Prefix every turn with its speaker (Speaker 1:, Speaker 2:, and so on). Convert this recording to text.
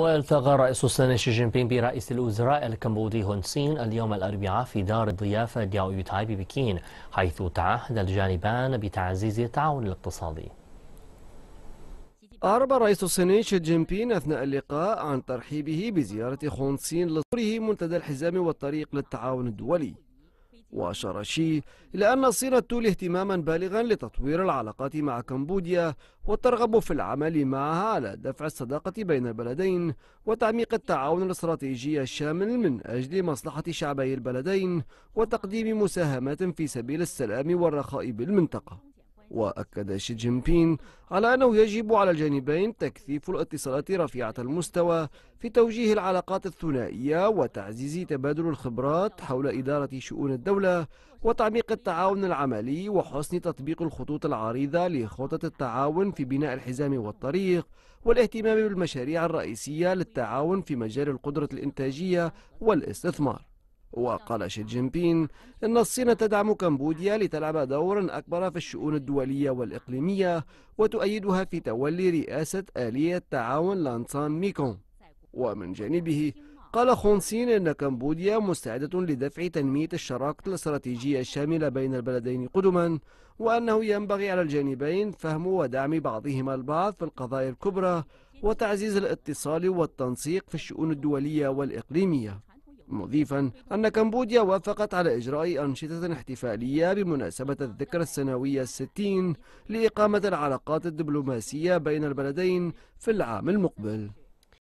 Speaker 1: والتقى رئيس الصين شي جين بينغ برئيس الوزراء الكمبودي هون سين اليوم الأربعاء في دار الضيافة دياو يوتاي ببكين حيث تعهد الجانبان بتعزيز التعاون الاقتصادي
Speaker 2: أعرب الرئيس الصيني شي جين بينغ أثناء اللقاء عن ترحيبه بزيارة خونسين لصوره منتدى الحزام والطريق للتعاون الدولي وأشار شي إلى أن الصين تولي اهتماما بالغا لتطوير العلاقات مع كمبوديا وترغب في العمل معها على دفع الصداقة بين البلدين وتعميق التعاون الاستراتيجي الشامل من أجل مصلحة شعبي البلدين وتقديم مساهمات في سبيل السلام والرخاء بالمنطقة وأكد شي جين بين على أنه يجب على الجانبين تكثيف الاتصالات رفيعة المستوى في توجيه العلاقات الثنائية وتعزيز تبادل الخبرات حول إدارة شؤون الدولة وتعميق التعاون العملي وحسن تطبيق الخطوط العريضة لخطط التعاون في بناء الحزام والطريق والاهتمام بالمشاريع الرئيسية للتعاون في مجال القدرة الإنتاجية والاستثمار وقال شي جين بين إن الصين تدعم كمبوديا لتلعب دورا أكبر في الشؤون الدولية والإقليمية وتؤيدها في تولي رئاسة آلية تعاون لانسان ميكون ومن جانبه قال خونسين إن كمبوديا مستعدة لدفع تنمية الشراكة الاستراتيجية الشاملة بين البلدين قدما وأنه ينبغي على الجانبين فهم ودعم بعضهما البعض في القضايا الكبرى وتعزيز الاتصال والتنسيق في الشؤون الدولية والإقليمية مضيفا أن كمبوديا وافقت على إجراء أنشطة احتفالية بمناسبة الذكرى السنوية الستين لإقامة العلاقات الدبلوماسية بين البلدين في العام المقبل